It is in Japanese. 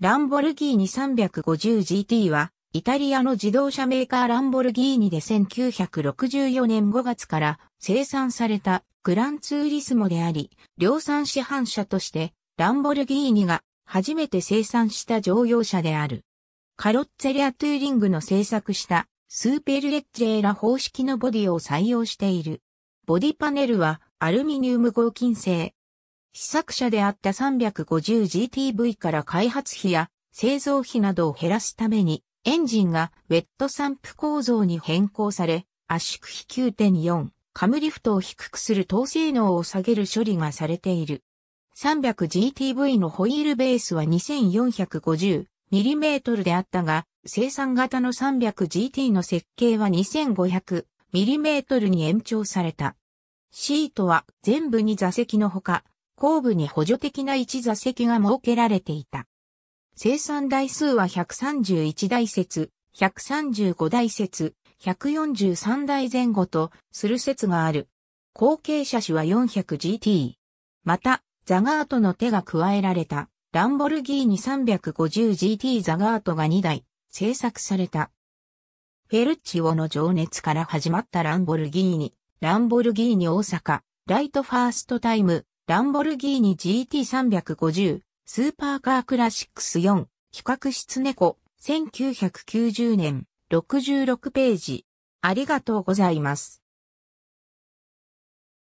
ランボルギーニ 350GT は、イタリアの自動車メーカーランボルギーニで1964年5月から生産されたグランツーリスモであり、量産市販車としてランボルギーニが初めて生産した乗用車である。カロッツェリアトゥーリングの製作したスーペルレッジェーラ方式のボディを採用している。ボディパネルはアルミニウム合金製、試作車であった 350GTV から開発費や製造費などを減らすために、エンジンがウェットサンプ構造に変更され、圧縮比9.4、カムリフトを低くする等性能を下げる処理がされている。300GTV のホイールベースは 2450mm であったが、生産型の 300GT の設計は 2500mm に延長された。シートは全部に座席のほか、後部に補助的な一座席が設けられていた。生産台数は131台説、135台説、143台前後とする説がある。後継車種は 400GT。また、ザガートの手が加えられた、ランボルギーニ 350GT ザガートが2台、製作された。フェルチオの情熱から始まったランボルギーニ、ランボルギーニ大阪、ライトファーストタイム、ランボルギーニ GT350 スーパーカークラシックス4企画室猫1990年66ページありがとうございます。